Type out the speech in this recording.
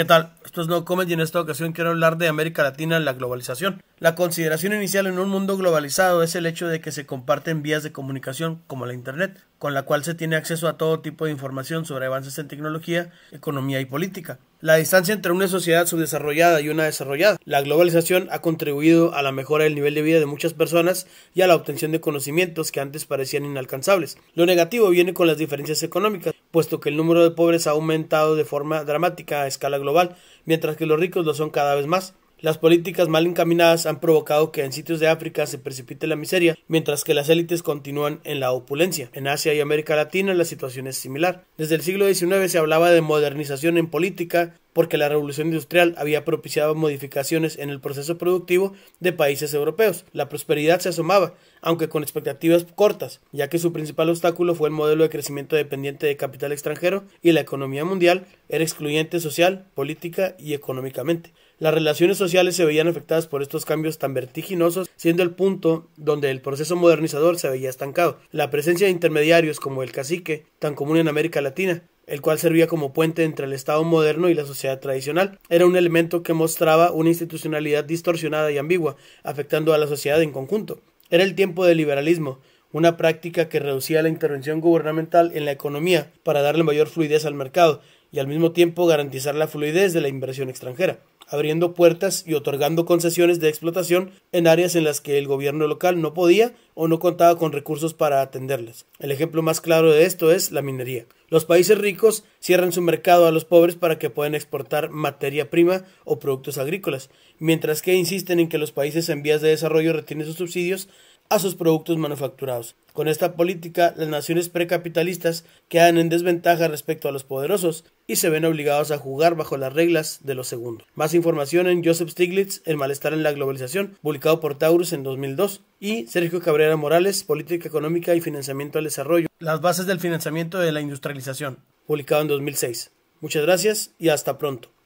¿Qué tal? Esto es No Comment y en esta ocasión quiero hablar de América Latina en la globalización. La consideración inicial en un mundo globalizado es el hecho de que se comparten vías de comunicación como la Internet, con la cual se tiene acceso a todo tipo de información sobre avances en tecnología, economía y política la distancia entre una sociedad subdesarrollada y una desarrollada. La globalización ha contribuido a la mejora del nivel de vida de muchas personas y a la obtención de conocimientos que antes parecían inalcanzables. Lo negativo viene con las diferencias económicas, puesto que el número de pobres ha aumentado de forma dramática a escala global, mientras que los ricos lo son cada vez más. Las políticas mal encaminadas han provocado que en sitios de África se precipite la miseria, mientras que las élites continúan en la opulencia. En Asia y América Latina la situación es similar. Desde el siglo XIX se hablaba de modernización en política, porque la revolución industrial había propiciado modificaciones en el proceso productivo de países europeos. La prosperidad se asomaba, aunque con expectativas cortas, ya que su principal obstáculo fue el modelo de crecimiento dependiente de capital extranjero y la economía mundial era excluyente social, política y económicamente. Las relaciones sociales se veían afectadas por estos cambios tan vertiginosos, siendo el punto donde el proceso modernizador se veía estancado. La presencia de intermediarios como el cacique, tan común en América Latina, el cual servía como puente entre el Estado moderno y la sociedad tradicional. Era un elemento que mostraba una institucionalidad distorsionada y ambigua, afectando a la sociedad en conjunto. Era el tiempo del liberalismo, una práctica que reducía la intervención gubernamental en la economía para darle mayor fluidez al mercado, y al mismo tiempo garantizar la fluidez de la inversión extranjera, abriendo puertas y otorgando concesiones de explotación en áreas en las que el gobierno local no podía o no contaba con recursos para atenderlas. El ejemplo más claro de esto es la minería. Los países ricos cierran su mercado a los pobres para que puedan exportar materia prima o productos agrícolas, mientras que insisten en que los países en vías de desarrollo retienen sus subsidios a sus productos manufacturados. Con esta política, las naciones precapitalistas quedan en desventaja respecto a los poderosos y se ven obligados a jugar bajo las reglas de los segundos. Más información en Joseph Stiglitz, El malestar en la globalización, publicado por Taurus en 2002, y Sergio Cabrera Morales, Política económica y financiamiento al desarrollo, Las bases del financiamiento de la industrialización, publicado en 2006. Muchas gracias y hasta pronto.